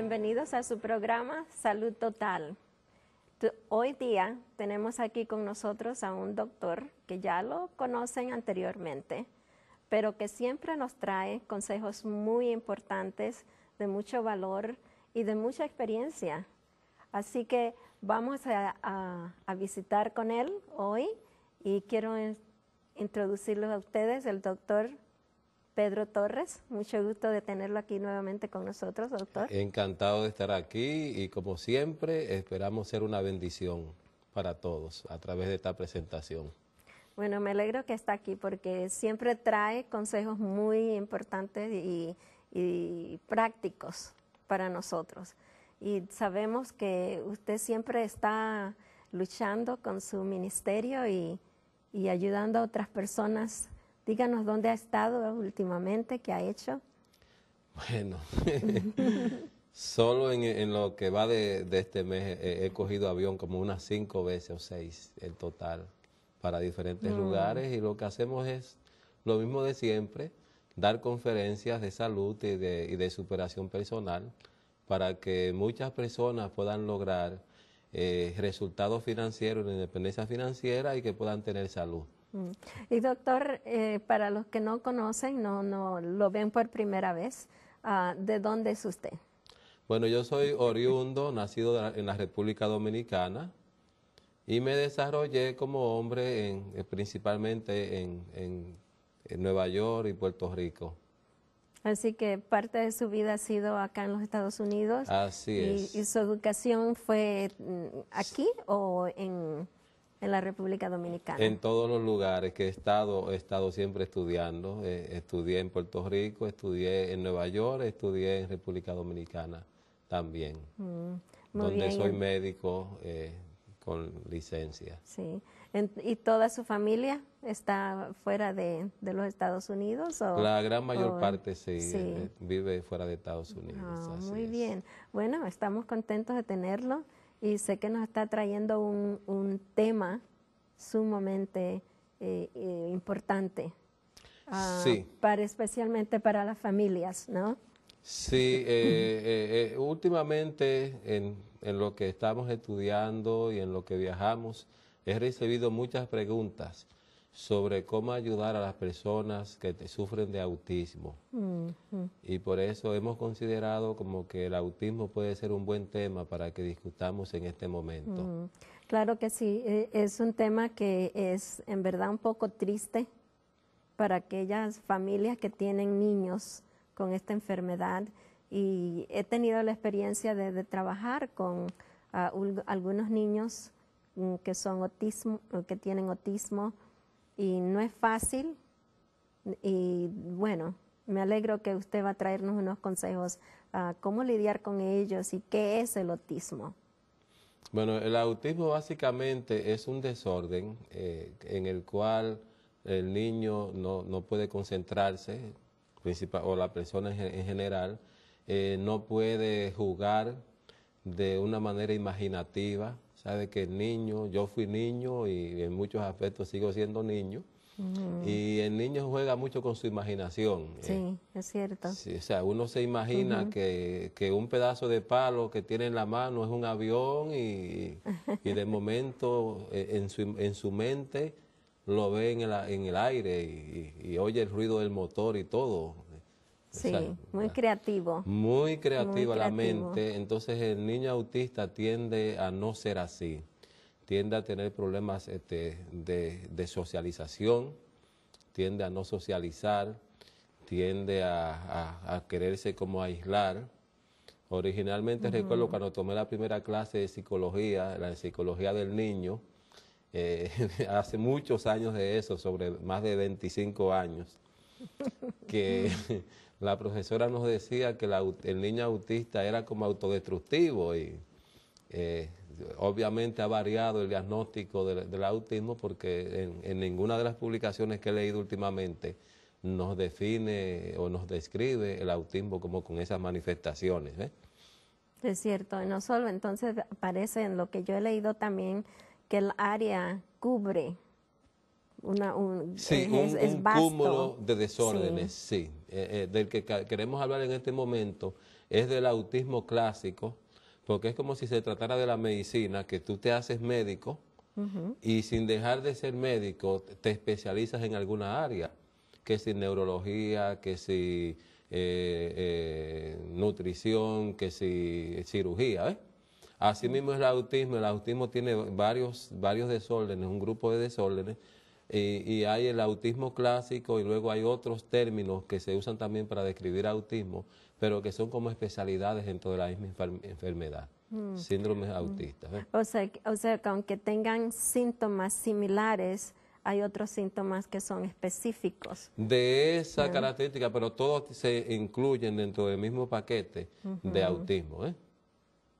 Bienvenidos a su programa Salud Total. Hoy día tenemos aquí con nosotros a un doctor que ya lo conocen anteriormente, pero que siempre nos trae consejos muy importantes, de mucho valor y de mucha experiencia. Así que vamos a, visitar con él hoy y quiero introducirles a ustedes el doctor Pedro Torres. Mucho gusto de tenerlo aquí nuevamente con nosotros, doctor. Encantado de estar aquí y como siempre esperamos ser una bendición para todos a través de esta presentación. Bueno, me alegro que está aquí porque siempre trae consejos muy importantes y, prácticos para nosotros. Y sabemos que usted siempre está luchando con su ministerio y ayudando a otras personas Díganos dónde ha estado últimamente, qué ha hecho. Bueno, solo en, lo que va de, este mes eh, eh, he cogido avión como unas cinco veces o seis en total para diferentes mm. lugares y lo que hacemos es lo mismo de siempre, dar conferencias de salud y de, superación personal para que muchas personas puedan lograr eh, resultados financieros, independencia financiera y que puedan tener salud. Mm. Y doctor, eh, para los que no conocen, no, no lo ven por primera vez, ah, ¿de dónde es usted? Bueno, yo soy oriundo, nacido en la República Dominicana y me desarrollé como hombre eh, principalmente en, Nueva York y Puerto Rico. Así que parte de su vida ha sido acá en los Estados Unidos. Así es. y su educación fue mm, aquí o en en la República Dominicana. En todos los lugares que he estado, he estado siempre estudiando. Eh, estudié en Puerto Rico, estudié en Nueva York, estudié en República Dominicana también, mm, donde soy médico eh, con licencia. Sí. ¿Y toda su familia está fuera de, los Estados Unidos? O, la gran mayor parte sí, eh, vive fuera de Estados Unidos. Ah, muy bien. Bueno, estamos contentos de tenerlo y sé que nos está trayendo un, tema sumamente eh, eh, importante. Ah, para, especialmente para las familias, ¿no? Sí, eh, últimamente en, lo que estamos estudiando y en lo que viajamos, he recibido muchas preguntas sobre cómo ayudar a las personas que sufren de autismo. Y por eso hemos considerado como que el autismo puede ser un buen tema para que discutamos en este momento. Claro que sí, e, es un tema que es en verdad un poco triste para aquellas familias que tienen niños con esta enfermedad y he tenido la experiencia de, trabajar con ah, algunos niños mm, que son autismo, que tienen autismo, y no es fácil. Y bueno, me alegro que usted va a traernos unos consejos a ah, cómo lidiar con ellos y qué es el autismo. Bueno, el autismo básicamente es un desorden eh, en el cual el niño no, puede concentrarse, o la persona en, general, eh, no puede jugar de una manera imaginativa, sabe que el niño, yo fui niño y en muchos aspectos sigo siendo niño. Y el niño juega mucho con su imaginación. Eh. Sí, es cierto. o sea, uno se imagina que, que, un pedazo de palo que tiene en la mano es un avión y, y de momento eh, en su, en su mente lo ve en el, aire y oye el ruido del motor y todo. Sí, muy creativo. Muy creativa la mente. Entonces el niño autista tiende a no ser así. Tiende a tener problemas este, de, socialización, tiende a no socializar, tiende a, quererse como aislar. Originalmente recuerdo cuando tomé la primera clase de psicología, la psicología del niño, eh, hace muchos años de eso, sobre más de 25 años, que la profesora nos decía que el niño autista era como autodestructivo y eh, obviamente ha variado el diagnóstico del, autismo porque en, ninguna de las publicaciones que he leído últimamente nos define o nos describe el autismo como con esas manifestaciones. ¿eh? Es cierto, no solo entonces parece en lo que yo he leído también que el área cubre un, eh, cúmulo de desórdenes, sí, eh, eh, del que queremos hablar en este momento es del autismo clásico, porque es como si se tratara de la medicina, que tú te haces médico y sin dejar de ser médico te especializas en alguna área, que si neurología, que si nutrición, que si cirugía, Así mismo es el autismo, el autismo tiene varios, varios desórdenes, un grupo de desórdenes, eh, y hay el autismo clásico y luego hay otros términos que se usan también para describir autismo, pero que son como especialidades dentro de la misma enfermedad, mm. síndromes mm. autistas. ¿eh? O, sea, que aunque tengan síntomas similares, hay otros síntomas que son específicos. De esa característica, pero todos se incluyen dentro del mismo paquete de autismo. ¿eh?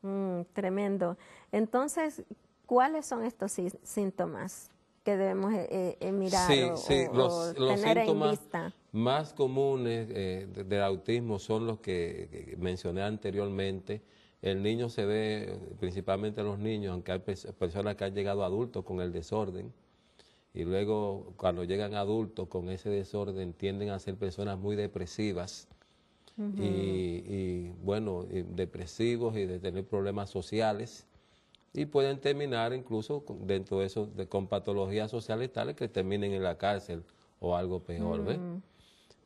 Mm, tremendo. Entonces, ¿cuáles son estos síntomas? que debemos eh, eh, eh mirar sí, sí. los, síntomas más comunes eh, del autismo son los que mencioné anteriormente. El niño se ve, principalmente los niños, aunque hay personas que han llegado adultos con el desorden, y luego cuando llegan adultos con ese desorden tienden a ser personas muy depresivas y, bueno, depresivos y de tener problemas sociales y pueden terminar incluso dentro de eso con patologías sociales tales que terminen en la cárcel o algo peor, mm.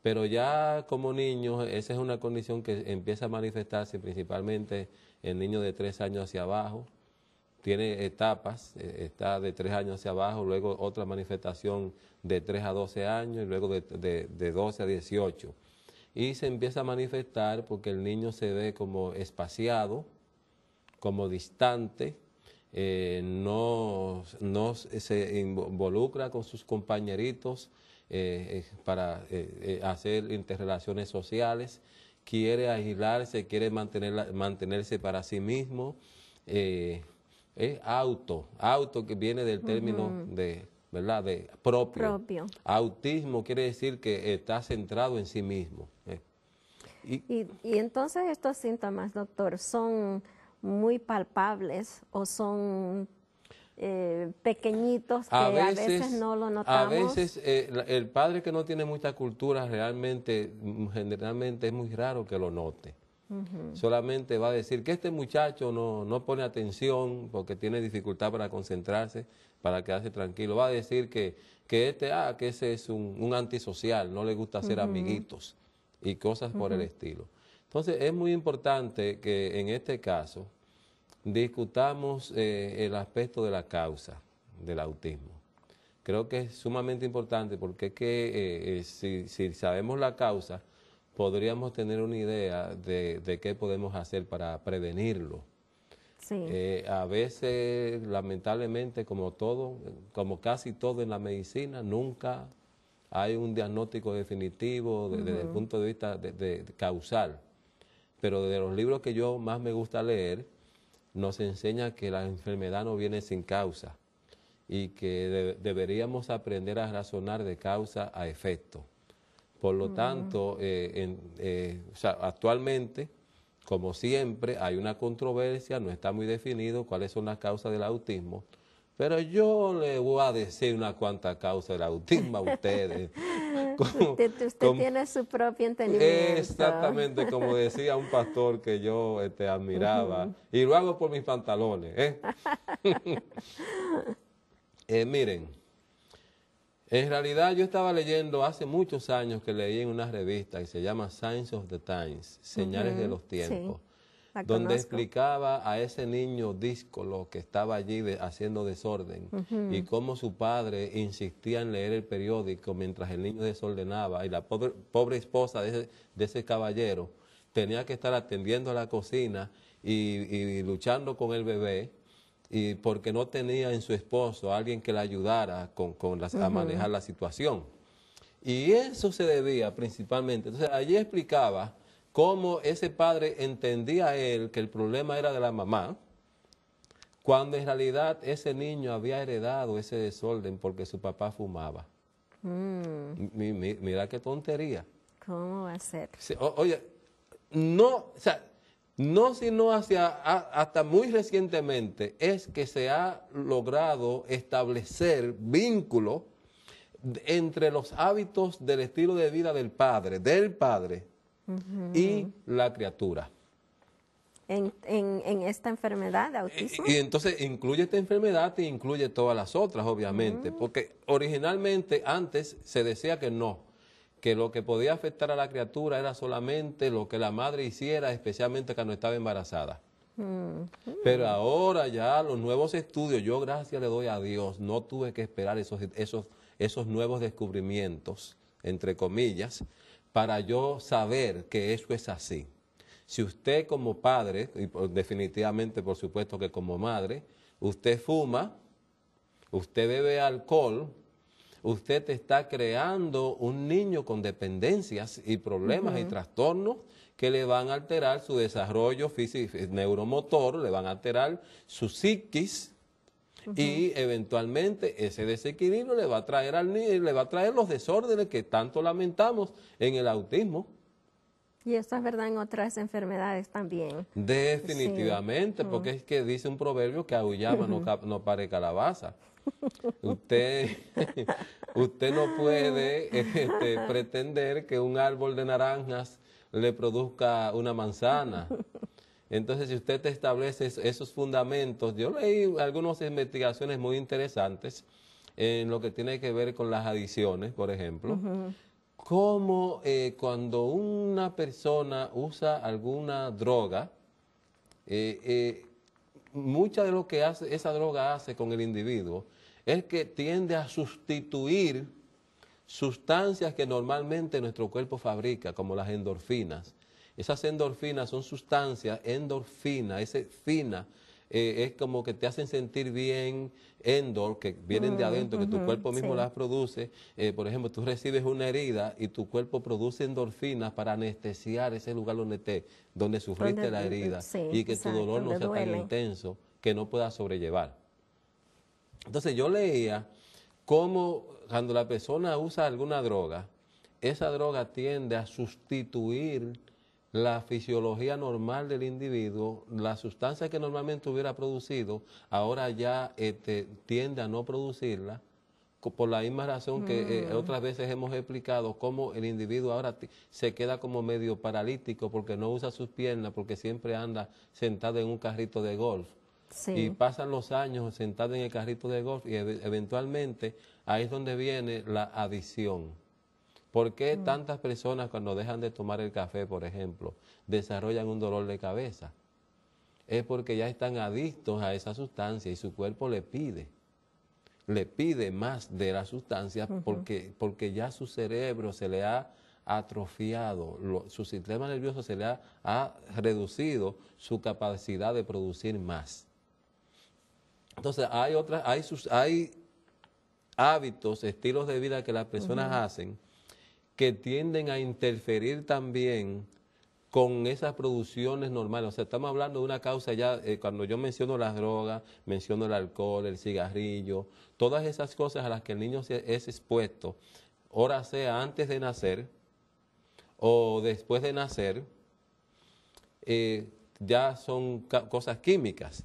Pero ya como niños, esa es una condición que empieza a manifestarse principalmente en niños de tres años hacia abajo. Tiene etapas, eh, está de tres años hacia abajo, luego otra manifestación de 3 a 12 años y luego de, de, de 12 a 18. Y se empieza a manifestar porque el niño se ve como espaciado, como distante, eh, no, no, se involucra con sus compañeritos eh, eh, para hacer interrelaciones sociales, quiere aislarse, quiere mantenerse para sí mismo. es auto, auto que viene del término de ¿verdad? De propio. Autismo quiere decir que está centrado en sí mismo. y, y, entonces estos síntomas, doctor, son muy palpables o son eh, pequeñitos que a veces, no lo notamos. A veces eh, el padre que no tiene mucha cultura realmente, mm, generalmente es muy raro que lo note. Solamente va a decir que este muchacho no, no pone atención porque tiene dificultad para concentrarse, para quedarse tranquilo. Va a decir que, que este, ah, que ese es un, antisocial, no le gusta hacer amiguitos y cosas por el estilo. Entonces, es muy importante que en este caso discutamos eh, el aspecto de la causa del autismo. Creo que es sumamente importante porque es que eh, eh, si, sabemos la causa, podríamos tener una idea de, qué podemos hacer para prevenirlo. a veces, lamentablemente, como todo, como casi todo en la medicina, nunca hay un diagnóstico definitivo desde el punto de vista de, causal pero de los libros que yo más me gusta leer, nos enseña que la enfermedad no viene sin causa y que deberíamos aprender a razonar de causa a efecto. Por lo mm. tanto, eh, eh, actualmente, como siempre, hay una controversia, no está muy definido cuáles son las causas del autismo. Pero yo le voy a decir una cuanta causa del autismo a ustedes. usted, tiene su propio entendimiento. Exactamente, como decía un pastor que yo este, admiraba. Y lo hago por mis pantalones. ¿eh? Eh, miren, en realidad yo estaba leyendo hace muchos años que leí en una revista que se llama Signs of the Times, Señales de los Tiempos donde explicaba a ese niño díscolo que estaba allí haciendo desorden y cómo su padre insistía en leer el periódico mientras el niño desordenaba y la pobre, esposa de ese, caballero tenía que estar atendiendo a la cocina y, luchando con el bebé y porque no tenía en su esposo alguien que la ayudara con, a manejar la situación. Y eso se debía principalmente. Entonces, allí explicaba cómo ese padre entendía él que el problema era de la mamá, cuando en realidad ese niño había heredado ese desorden porque su papá fumaba. Mm. mira qué tontería. ¿Cómo va a ser? oye, no, o sea, no sino hacia, hasta muy recientemente es que se ha logrado establecer vínculo entre los hábitos del estilo de vida del padre, del padre, y la criatura. En, esta enfermedad de autismo. Y, entonces incluye esta enfermedad e incluye todas las otras, obviamente, porque originalmente antes se decía que no, que lo que podía afectar a la criatura era solamente lo que la madre hiciera, especialmente cuando estaba embarazada. Pero ahora ya los nuevos estudios, yo gracias le doy a Dios, no tuve que esperar esos, esos, esos nuevos descubrimientos, entre comillas, para yo saber que eso es así. Si usted como padre, y definitivamente por supuesto que como madre, usted fuma, usted bebe alcohol, usted está creando un niño con dependencias y problemas y trastornos que le van a alterar su desarrollo físico, neuromotor, le van a alterar su psiquis, y eventualmente ese desequilibrio le va a traer al niño, le va a traer los desórdenes que tanto lamentamos en el autismo. Y eso es verdad en otras enfermedades también. Definitivamente, porque es que dice un proverbio que aullama no, no pare calabaza. Usted, usted no puede este, pretender que un árbol de naranjas le produzca una manzana. Entonces, si usted establece esos fundamentos, yo leí algunas investigaciones muy interesantes en lo que tiene que ver con las adiciones, por ejemplo. como Cómo eh, cuando una persona usa alguna droga, eh, eh, mucha de lo que esa droga hace con el individuo es que tiende a sustituir sustancias que normalmente nuestro cuerpo fabrica, como las endorfinas. Esas endorfinas son sustancias, endorfinas, ese fina, eh, es como que te hacen sentir bien endor, que vienen de adentro, que tu cuerpo mismo las produce. Eh, por ejemplo, tú recibes una herida y tu cuerpo produce endorfinas para anestesiar ese lugar donde, te, donde sufriste la mm, mm, herida y que tu dolor no sea tan intenso que no puedas sobrellevar. Entonces yo leía cómo cuando la persona usa alguna droga, esa droga tiende a sustituir la fisiología normal del individuo, la sustancia que normalmente hubiera producido, ahora ya este, tiende a no producirla, por la misma razón que eh, mm. otras veces hemos explicado cómo el individuo ahora se queda como medio paralítico porque no usa sus piernas, porque siempre anda sentado en un carrito de golf. Y pasan los años sentado en el carrito de golf y eventualmente ahí es donde viene la adicción. ¿Por qué mm. tantas personas cuando dejan de tomar el café, por ejemplo, desarrollan un dolor de cabeza? Es porque ya están adictos a esa sustancia y su cuerpo le pide, le pide más de la sustancia porque, ya su cerebro se le ha atrofiado, su sistema nervioso se le ha, reducido su capacidad de producir más. Entonces hay otras, hay, hábitos, estilos de vida que las personas hacen que tienden a interferir también con esas producciones normales. O sea, estamos hablando de una causa ya, eh, cuando yo menciono las drogas, menciono el alcohol, el cigarrillo, todas esas cosas a las que el niño se, es expuesto, ahora sea antes de nacer o después de nacer, eh, ya son cosas químicas.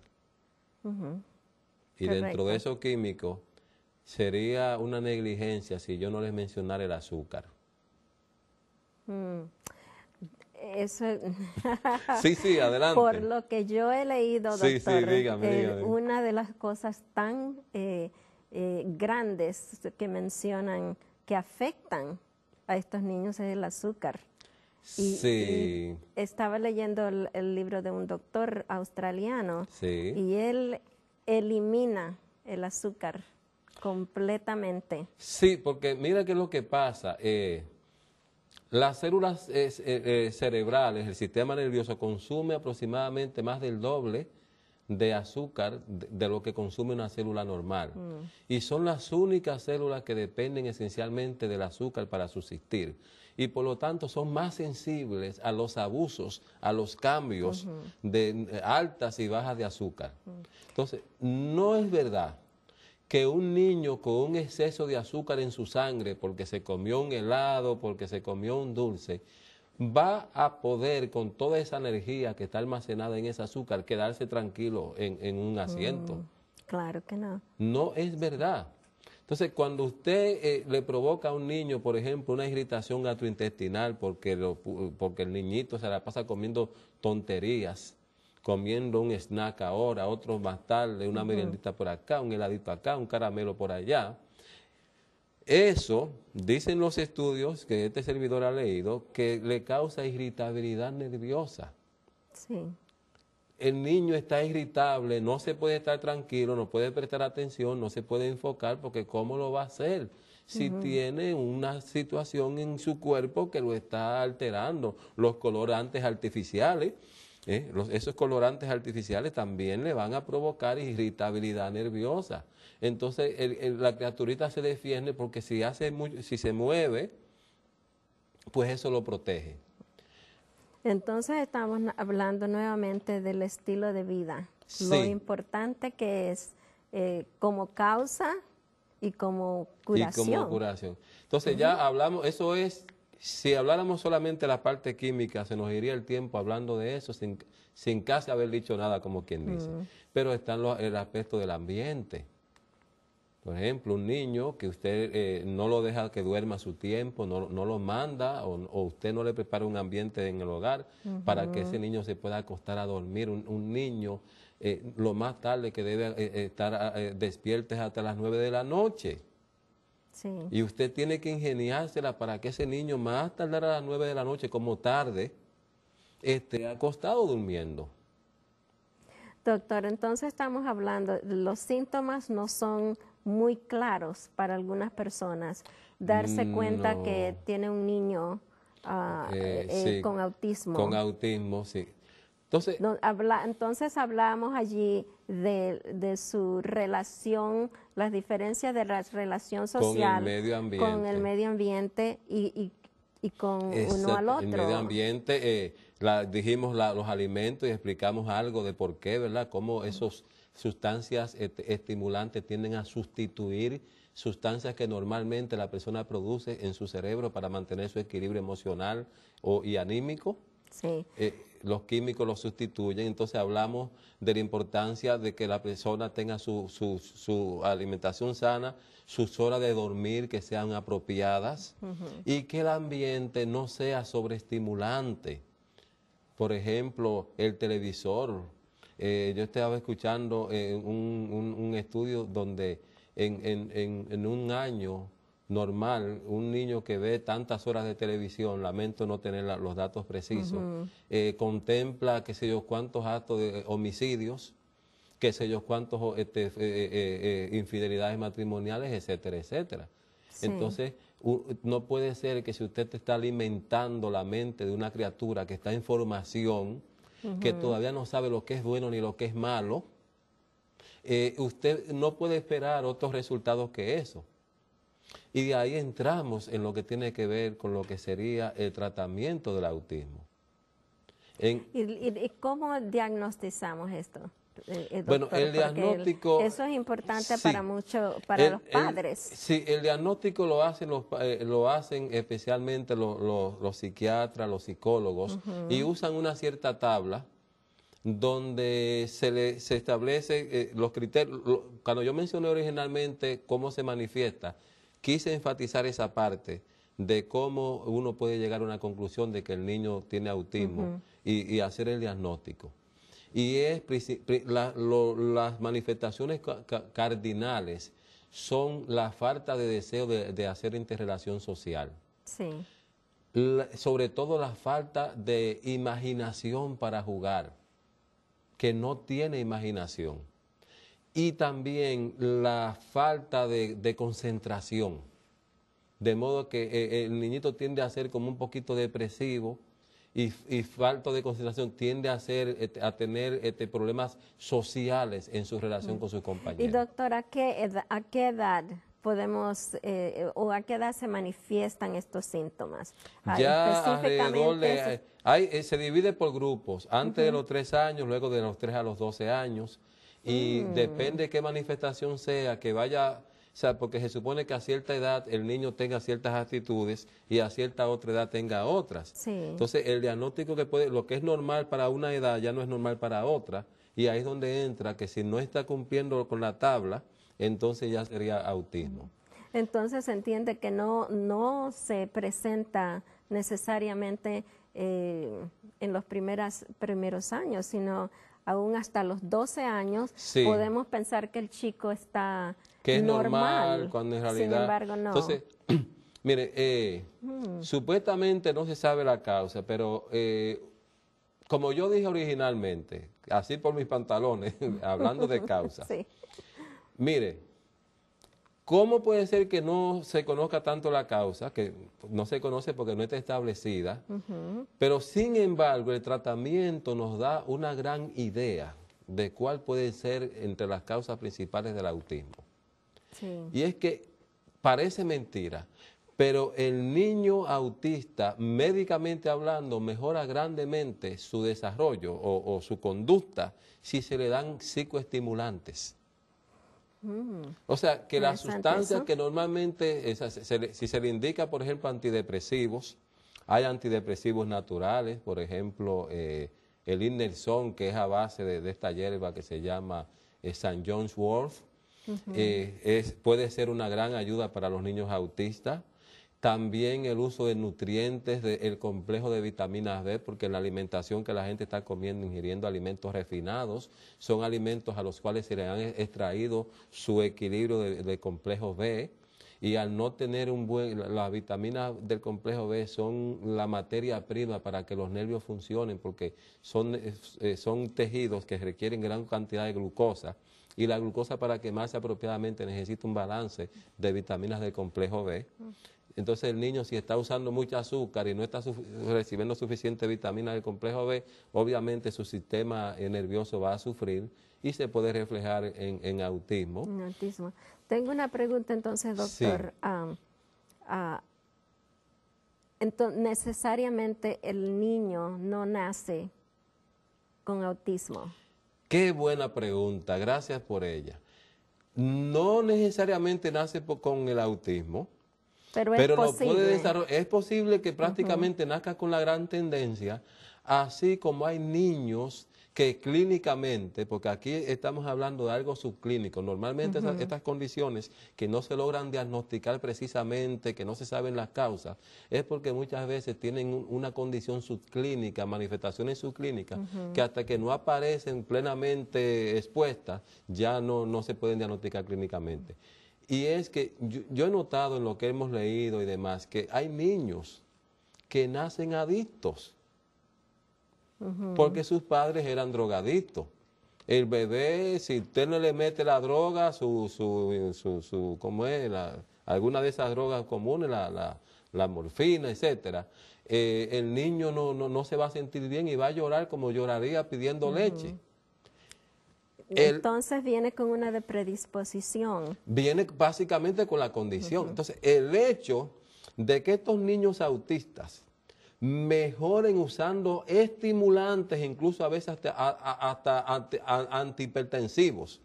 Y dentro de eso químico, sería una negligencia si yo no les mencionara el azúcar. Mm. Eso, sí, sí, adelante. Por lo que yo he leído, doctor, una de las cosas tan eh, eh, grandes que mencionan que afectan a estos niños es el azúcar. sí. estaba leyendo el, libro de un doctor australiano y él elimina el azúcar completamente. Sí, porque mira qué es lo que pasa. Eh, las células eh, eh, eh, cerebrales, el sistema nervioso, consume aproximadamente más del doble de azúcar de, lo que consume una célula normal. Mm. Y son las únicas células que dependen esencialmente del azúcar para subsistir. Y por lo tanto son más sensibles a los abusos, a los cambios de altas y bajas de azúcar. Mm. Entonces, no es verdad que un niño con un exceso de azúcar en su sangre, porque se comió un helado, porque se comió un dulce, va a poder con toda esa energía que está almacenada en ese azúcar quedarse tranquilo en, un mm, asiento. claro que no. No es verdad. Entonces, cuando usted eh, le provoca a un niño, por ejemplo, una irritación gastrointestinal porque, porque el niñito se la pasa comiendo tonterías, comiendo un snack ahora, otro más tarde, una merendita por acá, un heladito acá, un caramelo por allá. Eso, dicen los estudios que este servidor ha leído, que le causa irritabilidad nerviosa. Sí. El niño está irritable, no se puede estar tranquilo, no puede prestar atención, no se puede enfocar, porque ¿cómo lo va a hacer? si tiene una situación en su cuerpo que lo está alterando, los colorantes artificiales, ¿Eh? esos colorantes artificiales también le van a provocar irritabilidad nerviosa. Entonces la criaturita se defiende porque si, hace si se mueve, pues eso lo protege. Entonces estamos hablando nuevamente del estilo de vida, lo importante que es eh, como causa y como curación. Y como curación. Entonces ya hablamos, eso es si habláramos solamente de la parte química, se nos iría el tiempo hablando de eso sin, casi haber dicho nada, como quien dice. Mm. Pero está el aspecto del ambiente. Por ejemplo, un niño que usted eh, no lo deja que duerma su tiempo, no, lo manda o, usted no le prepara un ambiente en el hogar para que ese niño se pueda acostar a dormir. Un, niño eh, lo más tarde que debe eh, estar despierto es hasta las nueve de la noche. Y usted tiene que ingeniársela para que ese niño más tardar a las 9 de la noche como tarde esté acostado durmiendo. Doctor, entonces estamos hablando, los síntomas no son muy claros para algunas personas. Darse mm, cuenta que tiene un niño ah, eh, con autismo. Con autismo, sí. Entonces, habla, entonces hablamos allí de, su relación, las diferencias de la relación social con el medio ambiente, y, con uno al otro. El medio ambiente, eh, dijimos los alimentos y explicamos algo de por qué, ¿verdad? Cómo esas sustancias estimulantes tienden a sustituir sustancias que normalmente la persona produce en su cerebro para mantener su equilibrio emocional o, y anímico. Sí. Eh, los químicos los sustituyen, entonces hablamos de la importancia de que la persona tenga su, alimentación sana, sus horas de dormir que sean apropiadas y que el ambiente no sea sobreestimulante. Por ejemplo, el televisor. Eh, yo estaba escuchando eh, un, estudio donde en un año normal, un niño que ve tantas horas de televisión, lamento no tener los datos precisos, eh, contempla, qué sé yo, cuántos actos de eh, homicidios, qué sé yo, cuántos este, eh, infidelidades matrimoniales, etcétera, etcétera. Entonces, no puede ser que si usted está alimentando la mente de una criatura que está en formación, que todavía no sabe lo que es bueno ni lo que es malo, usted no puede esperar otros resultados que eso. Y de ahí entramos en lo que tiene que ver con lo que sería el tratamiento del autismo. En, ¿Y, cómo diagnosticamos esto? Eh, eh, bueno, el diagnóstico... eso es importante para muchos, para los padres. sí, el diagnóstico lo hacen, los, eh, lo hacen especialmente los, psiquiatras, los psicólogos, y usan una cierta tabla donde se, le, se establece los criterios. cuando yo mencioné originalmente cómo se manifiesta, Quise enfatizar esa parte de cómo uno puede llegar a una conclusión de que el niño tiene autismo y, hacer el diagnóstico. Y las manifestaciones cardinales son la falta de deseo de, hacer interrelación social. Sí. sobre todo la falta de imaginación para jugar, que no tiene imaginación y también la falta de, concentración. De modo que eh, eh, el niñito tiende a ser como un poquito depresivo y, y falta de concentración, tiende a, este, a tener este, problemas sociales en su relación mm. con sus compañeros. Y doctora, ¿a qué, edad, a qué edad podemos eh, o a qué edad se manifiestan estos síntomas? Ah, ya alrededor se divide por grupos, antes de los 3 años, luego de los 3 a los 12 años, y mm. depende qué manifestación sea, que vaya, o sea, porque se supone que a cierta edad el niño tenga ciertas actitudes y a cierta otra edad tenga otras. Sí. Entonces, el diagnóstico que puede, lo que es normal para una edad ya no es normal para otra. Y ahí es donde entra que si no está cumpliendo con la tabla, entonces ya sería autismo. Entonces se entiende que no, no se presenta necesariamente eh, en los primeras, primeros años, sino aún hasta los 12 años, podemos pensar que el chico está normal, cuando en realidad... Sin embargo, no. Entonces, mire, eh, mm. supuestamente no se sabe la causa, pero eh, como yo dije originalmente, así por mis pantalones, hablando de causa, sí. mire, ¿Cómo puede ser que no se conozca tanto la causa, que no se conoce porque no está establecida, pero sin embargo el tratamiento nos da una gran idea de cuál puede ser entre las causas principales del autismo? Y es que parece mentira, pero el niño autista, médicamente hablando, mejora grandemente su desarrollo o su conducta si se le dan psicoestimulantes. Mm. O sea, que las sustancias que normalmente, si se le indica, por ejemplo, antidepresivos, hay antidepresivos naturales, por ejemplo, eh, el Innerson, que es a base de, esta hierba que se llama eh, St. John's Wort, eh, es, puede ser una gran ayuda para los niños autistas. También el uso de nutrientes, del complejo de vitaminas B, porque la alimentación que la gente está comiendo, ingiriendo alimentos refinados, son alimentos a los cuales se le han extraído su equilibrio de, complejo B y al no tener un buen, las vitaminas del complejo B son la materia prima para que los nervios funcionen porque son, eh, son tejidos que requieren gran cantidad de glucosa y la glucosa para quemarse apropiadamente necesita un balance de vitaminas del complejo B. Entonces el niño si está usando mucha azúcar y no está recibiendo suficiente vitamina del complejo B, obviamente su sistema nervioso va a sufrir y se puede reflejar en, autismo. autismo. Tengo una pregunta entonces, doctor. entonces, necesariamente el niño no nace con autismo. Qué buena pregunta, gracias por ella. No necesariamente nace con el autismo, pero, es, posible. es posible que prácticamente nazca con la gran tendencia, así como hay niños que clínicamente, porque aquí estamos hablando de algo subclínico, normalmente estas condiciones que no se logran diagnosticar precisamente, que no se saben las causas, es porque muchas veces tienen una condición subclínica, manifestaciones subclínicas, que hasta que no aparecen plenamente expuestas, ya no, se pueden diagnosticar clínicamente. Y es que yo, he notado en lo que hemos leído y demás que hay niños que nacen adictos porque sus padres eran drogadictos. El bebé, si usted no le mete la droga, su, su, su, ¿cómo es? alguna de esas drogas comunes, la, la, la morfina, etcétera, eh, el niño no, no, no, se va a sentir bien y va a llorar como lloraría pidiendo leche. Entonces viene con una predisposición. Viene básicamente con la condición. Entonces, el hecho de que estos niños autistas mejoren usando estimulantes, incluso a veces hasta, antihipertensivos.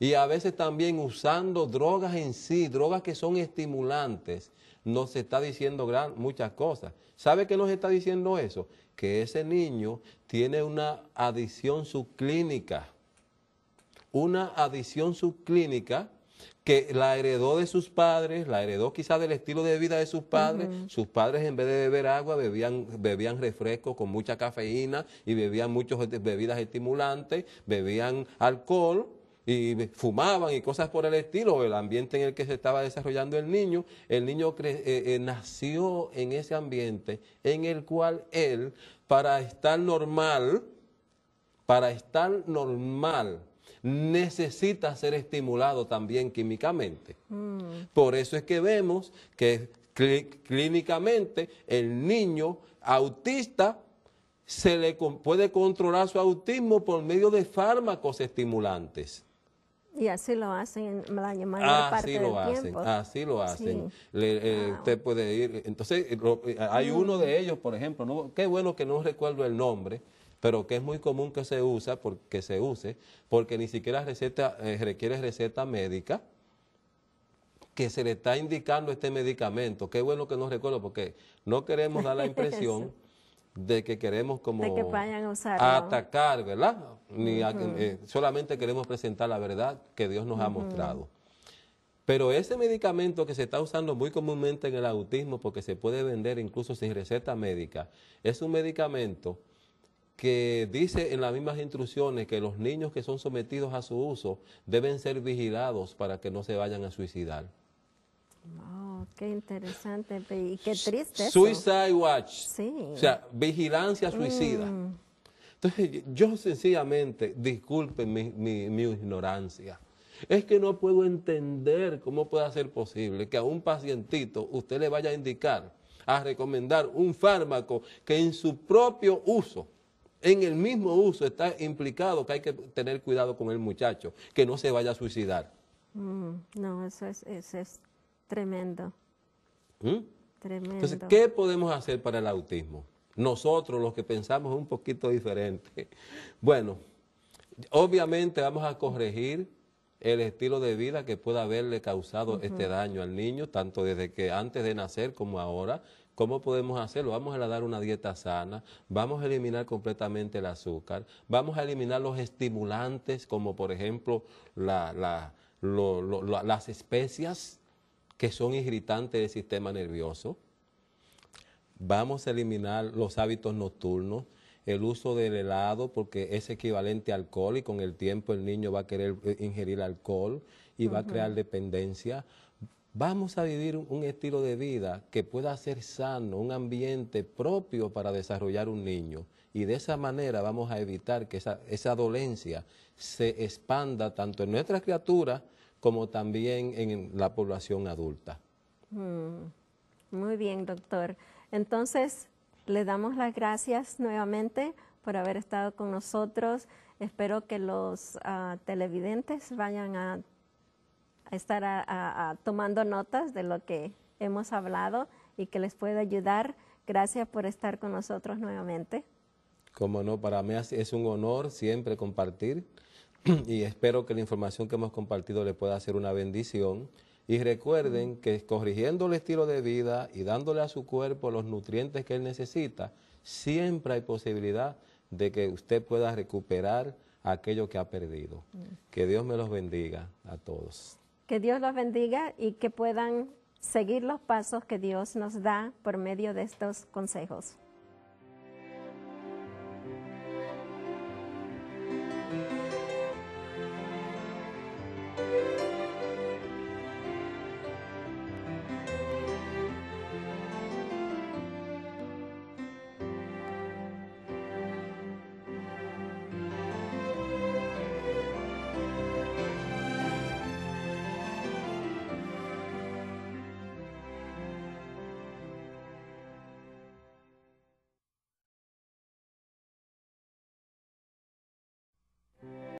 Y a veces también usando drogas en sí, drogas que son estimulantes, se está diciendo gran, muchas cosas. ¿Sabe qué nos está diciendo eso? Que ese niño tiene una adición subclínica. Una adición subclínica que la heredó de sus padres, la heredó quizás del estilo de vida de sus padres. Sus padres en vez de beber agua bebían, bebían refrescos con mucha cafeína y bebían muchas bebidas estimulantes, bebían alcohol y fumaban y cosas por el estilo, el ambiente en el que se estaba desarrollando el niño, el niño eh, eh, nació en ese ambiente en el cual él, para estar normal, para estar normal, necesita ser estimulado también químicamente. Mm. Por eso es que vemos que clínicamente el niño autista se le puede controlar su autismo por medio de fármacos estimulantes. Y así lo hacen la mayor ah, parte del hacen, tiempo. Así ah, lo hacen. así lo hacen. Eh, ah, usted puede ir. Entonces, eh, eh, hay uno de ellos, por ejemplo, qué bueno que no recuerdo el nombre, pero que es muy común que se usa, porque se use, porque ni siquiera receta, requiere receta médica que se le está indicando este medicamento. Qué bueno que no recuerdo, porque no queremos dar la impresión de que queremos como atacar, ¿verdad? Ni eh, solamente queremos presentar la verdad que Dios nos ha mostrado. Pero ese medicamento que se está usando muy comúnmente en el autismo, porque se puede vender incluso sin receta médica, es un medicamento que dice en las mismas instrucciones que los niños que son sometidos a su uso deben ser vigilados para que no se vayan a suicidar qué interesante y qué triste. Suicide Watch. O sea, vigilancia suicida. Mm. Entonces, yo sencillamente, disculpen mi, ignorancia. Es que no puedo entender cómo puede ser posible que a un pacientito usted le vaya a indicar, a recomendar un fármaco que en su propio uso, en el mismo uso está implicado que hay que tener cuidado con el muchacho, que no se vaya a suicidar. Mm, no, eso es, eso es Tremendo. ¿Mm? Tremendo. Entonces, ¿qué podemos hacer para el autismo? Nosotros, los que pensamos un poquito diferente. Bueno, obviamente vamos a corregir el estilo de vida que pueda haberle causado este daño al niño, tanto desde que antes de nacer como ahora. ¿Cómo podemos hacerlo? Vamos a dar una dieta sana, vamos a eliminar completamente el azúcar, vamos a eliminar los estimulantes como por ejemplo las especias, que son irritantes del sistema nervioso. Vamos a eliminar los hábitos nocturnos, el uso del helado, porque es equivalente a alcohol y con el tiempo el niño va a querer eh, ingerir alcohol y va a crear dependencia. Vamos a vivir un estilo de vida que pueda ser sano, un ambiente propio para desarrollar un niño. Y de esa manera vamos a evitar que esa, esa dolencia se expanda tanto en nuestras criaturas, como también en la población adulta. Mm, muy bien, doctor. Entonces, le damos las gracias nuevamente por haber estado con nosotros. Espero que los ah, televidentes vayan a, estar tomando notas de lo que hemos hablado y que les pueda ayudar. Gracias por estar con nosotros nuevamente. Como no, para mí es un honor siempre compartir y espero que la información que hemos compartido le pueda ser una bendición. Y recuerden que corrigiendo el estilo de vida y dándole a su cuerpo los nutrientes que él necesita, siempre hay posibilidad de que usted pueda recuperar aquello que ha perdido. Mm. Que Dios me los bendiga a todos. Que Dios los bendiga y que puedan seguir los pasos que Dios nos da por medio de estos consejos.